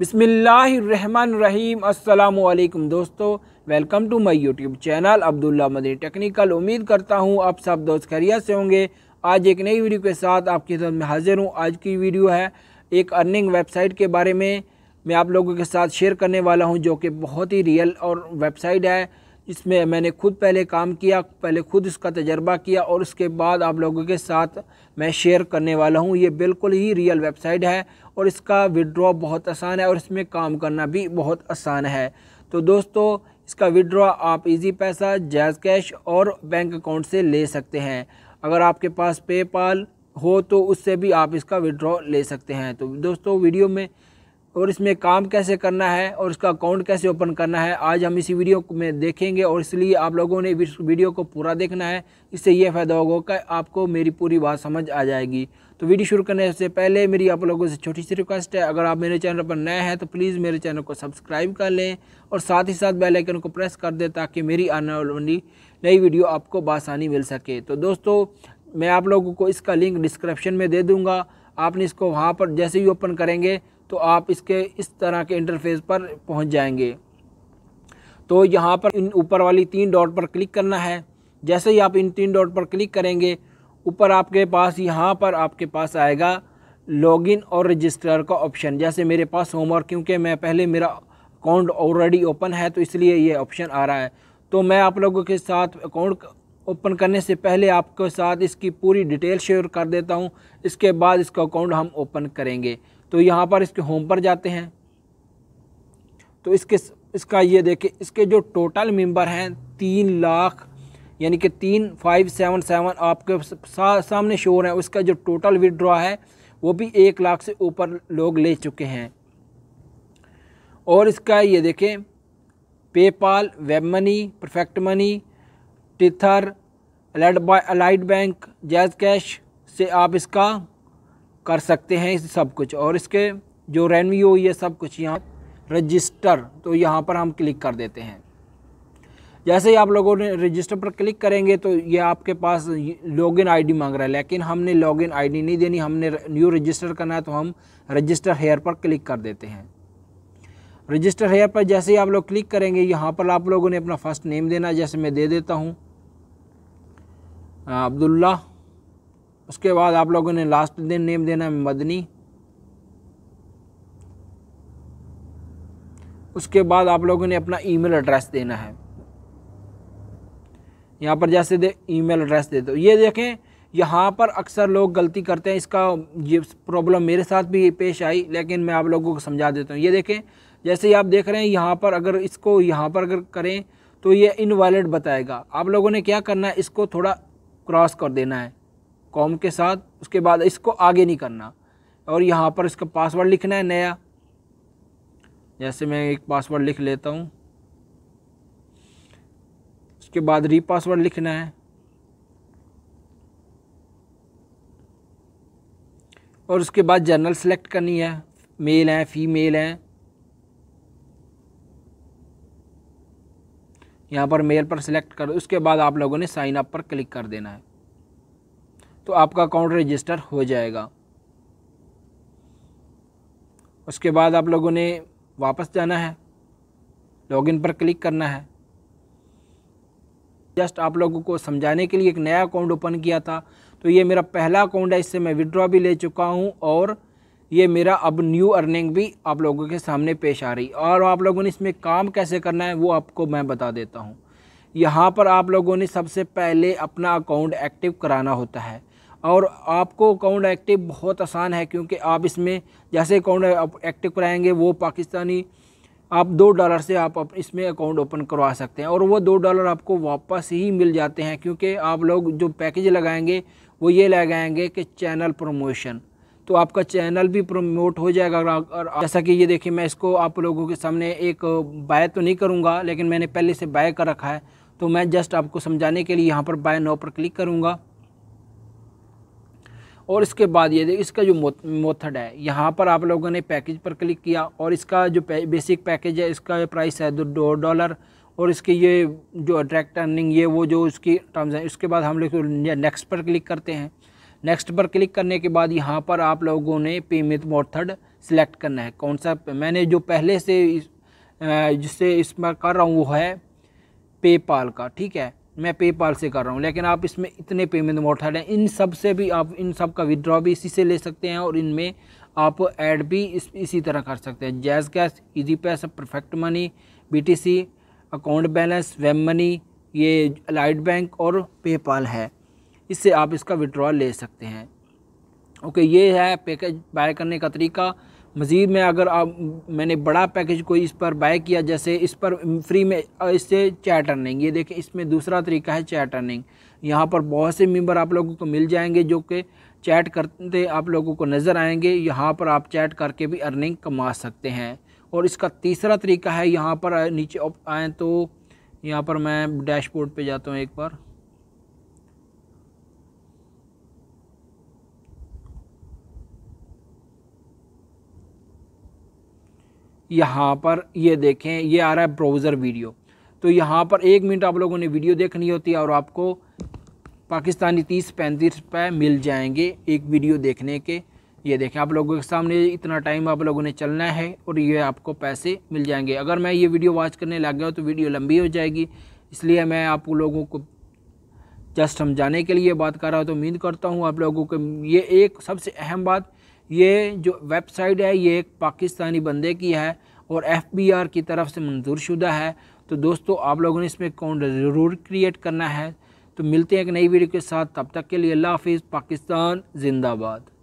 बिसमीम अल्लाम दोस्तों welcome to my YouTube channel Abdullah Madani technical उम्मीद करता हूँ आप सब दोस्त खैरियत से होंगे आज एक नई वीडियो के साथ आपके साथ में हाजिर हूँ आज की वीडियो है एक अर्निंग वेबसाइट के बारे में मैं आप लोगों के साथ शेयर करने वाला हूँ जो कि बहुत ही रियल और वेबसाइट है इसमें मैंने खुद पहले काम किया पहले खुद इसका तजर्बा किया और उसके बाद आप लोगों के साथ मैं शेयर करने वाला हूँ ये बिल्कुल ही रियल वेबसाइट है और इसका विड्रॉ बहुत आसान है और इसमें काम करना भी बहुत आसान है तो दोस्तों इसका विड्रॉ आप इजी पैसा जैज़ कैश और बैंक अकाउंट से ले सकते हैं अगर आपके पास पेपाल हो तो उससे भी आप इसका विड्रॉ ले सकते हैं तो दोस्तों वीडियो में और इसमें काम कैसे करना है और इसका अकाउंट कैसे ओपन करना है आज हम इसी वीडियो में देखेंगे और इसलिए आप लोगों ने इस वीडियो को पूरा देखना है इससे यह फ़ायदा होगा कि आपको मेरी पूरी बात समझ आ जाएगी तो वीडियो शुरू करने से पहले मेरी आप लोगों से छोटी सी रिक्वेस्ट है अगर आप मेरे चैनल पर नए हैं तो प्लीज़ मेरे चैनल को सब्सक्राइब कर लें और साथ ही साथ बेलाइकन को प्रेस कर दें ताकि मेरी आने वाली नई वीडियो आपको बासानी मिल सके तो दोस्तों मैं आप लोगों को इसका लिंक डिस्क्रिप्शन में दे दूँगा आपने इसको वहाँ पर जैसे ही ओपन करेंगे तो आप इसके इस तरह के इंटरफेस पर पहुंच जाएंगे तो यहाँ पर इन ऊपर वाली तीन डॉट पर क्लिक करना है जैसे ही आप इन तीन डॉट पर क्लिक करेंगे ऊपर आपके पास यहाँ पर आपके पास आएगा लॉगिन और रजिस्टर का ऑप्शन जैसे मेरे पास होमवर्क क्योंकि मैं पहले मेरा अकाउंट ऑलरेडी ओपन है तो इसलिए ये ऑप्शन आ रहा है तो मैं आप लोगों के साथ अकाउंट ओपन करने से पहले आपके साथ इसकी पूरी डिटेल शेयर कर देता हूँ इसके बाद इसका अकाउंट हम ओपन करेंगे तो यहाँ पर इसके होम पर जाते हैं तो इसके इसका ये देखें इसके जो टोटल मेंबर हैं तीन लाख यानी कि तीन फाइव सेवन सेवन आपके सा, सामने शोर है उसका जो टोटल विड्रॉ है वो भी एक लाख से ऊपर लोग ले चुके हैं और इसका ये देखें PayPal WebMoney Perfect Money Tether Allied Bank JazzCash से आप इसका कर सकते हैं इस सब कुछ और इसके जो रेनव्यू ये सब कुछ यहाँ रजिस्टर तो यहाँ पर हम क्लिक कर देते हैं जैसे ही आप लोगों ने रजिस्टर पर क्लिक करेंगे तो ये आपके पास लॉगिन आईडी मांग रहा है लेकिन हमने लॉगिन आईडी नहीं देनी हमने न्यू रजिस्टर करना है तो हम रजिस्टर हेयर पर क्लिक कर देते हैं रजिस्टर हेयर पर जैसे ही आप लोग क्लिक करेंगे यहाँ पर आप लोगों ने अपना फर्स्ट नेम देना जैसे मैं दे देता हूँ अब्दुल्ला उसके बाद आप लोगों ने लास्ट दिन नेम देना है मदनी उसके बाद आप लोगों ने अपना ईमेल एड्रेस देना है यहाँ पर जैसे दे ईमेल एड्रेस दे दो ये देखें यहाँ पर अक्सर लोग गलती करते हैं इसका ये प्रॉब्लम मेरे साथ भी पेश आई लेकिन मैं आप लोगों को समझा देता हूँ ये देखें जैसे ही आप देख रहे हैं यहाँ पर अगर इसको यहाँ पर अगर करें तो ये इनवैलिड बताएगा आप लोगों ने क्या करना है इसको थोड़ा क्रॉस कर देना है कॉम के साथ उसके बाद इसको आगे नहीं करना और यहाँ पर इसका पासवर्ड लिखना है नया जैसे मैं एक पासवर्ड लिख लेता हूँ उसके बाद री पासवर्ड लिखना है और उसके बाद जर्नल सेलेक्ट करनी है मेल है फीमेल हैं यहाँ पर मेल पर सिलेक्ट कर उसके बाद आप लोगों ने साइन अप पर क्लिक कर देना है तो आपका अकाउंट रजिस्टर हो जाएगा उसके बाद आप लोगों ने वापस जाना है लॉगिन पर क्लिक करना है जस्ट आप लोगों को समझाने के लिए एक नया अकाउंट ओपन किया था तो ये मेरा पहला अकाउंट है इससे मैं विड्रॉ भी ले चुका हूँ और ये मेरा अब न्यू अर्निंग भी आप लोगों के सामने पेश आ रही और आप लोगों ने इसमें काम कैसे करना है वो आपको मैं बता देता हूँ यहाँ पर आप लोगों ने सबसे पहले अपना अकाउंट एक्टिव कराना होता है और आपको अकाउंट एक्टिव बहुत आसान है क्योंकि आप इसमें जैसे अकाउंट एक्टिव कराएंगे वो पाकिस्तानी आप दो डॉलर से आप इसमें अकाउंट ओपन करवा सकते हैं और वो दो डॉलर आपको वापस ही मिल जाते हैं क्योंकि आप लोग जो पैकेज लगाएंगे वो ये लगाएंगे कि चैनल प्रमोशन तो आपका चैनल भी प्रमोट हो जाएगा और जैसा कि ये देखिए मैं इसको आप लोगों के सामने एक बाय तो नहीं करूँगा लेकिन मैंने पहले से बाय कर रखा है तो मैं जस्ट आपको समझाने के लिए यहाँ पर बाय नो पर क्लिक करूँगा और इसके बाद ये देखिए इसका जो मोथड है यहाँ पर आप लोगों ने पैकेज पर क्लिक किया और इसका जो बेसिक पैकेज है इसका प्राइस है दो डॉलर और इसकी ये जो अट्रैक्ट अर्निंग ये वो जो इसकी टर्म्स हैं इसके बाद हम लोग नेक्स्ट पर क्लिक करते हैं नेक्स्ट पर क्लिक करने के बाद यहाँ पर आप लोगों ने पेमेंट मोथड सिलेक्ट करना है कौन सा मैंने जो पहले से जिससे इस पर कर रहा हूँ वो है पेपाल का ठीक है मैं पेपाल से कर रहा हूँ लेकिन आप इसमें इतने पेमेंट मोड हैं इन सब से भी आप इन सब का विदड्रॉ भी इसी से ले सकते हैं और इनमें आप ऐड भी इस, इसी तरह कर सकते हैं JazzCash Easypaisa Perfect Money BTC account balance WebMoney ये लाइट बैंक और पेपाल है इससे आप इसका विड्रॉ ले सकते हैं ओके ये है पैकेज बाय करने का तरीका मज़ीद में अगर आप मैंने बड़ा पैकेज कोई इस पर बाय किया जैसे इस पर फ्री में इससे चैट अर्निंग ये देखें इसमें दूसरा तरीका है चैट अर्निंग यहाँ पर बहुत से मेंबर आप लोगों को मिल जाएंगे जो कि चैट करते आप लोगों को नज़र आएंगे यहाँ पर आप चैट करके भी अर्निंग कमा सकते हैं और इसका तीसरा तरीका है यहाँ पर नीचे आएँ तो यहाँ पर मैं डैशबोर्ड पर जाता हूँ एक बार यहाँ पर ये देखें ये आ रहा है ब्राउज़र वीडियो तो यहाँ पर एक मिनट आप लोगों ने वीडियो देखनी होती है और आपको पाकिस्तानी तीस पैंतीस रुपये मिल जाएंगे एक वीडियो देखने के ये देखें आप लोगों के सामने इतना टाइम आप लोगों ने चलना है और ये आपको पैसे मिल जाएंगे अगर मैं ये वीडियो वॉच करने लग गया तो वीडियो लंबी हो जाएगी इसलिए मैं आप लोगों को जस्ट समझाने के लिए बात कर रहा हूँ तो उम्मीद करता हूँ आप लोगों को ये एक सबसे अहम बात ये जो वेबसाइट है ये एक पाकिस्तानी बंदे की है और एफबीआर की तरफ से मंजूर शुदा है तो दोस्तों आप लोगों ने इसमें अकाउंट ज़रूर क्रिएट करना है तो मिलते हैं एक नई वीडियो के साथ तब तक के लिए अल्लाह हाफिज़ पाकिस्तान जिंदाबाद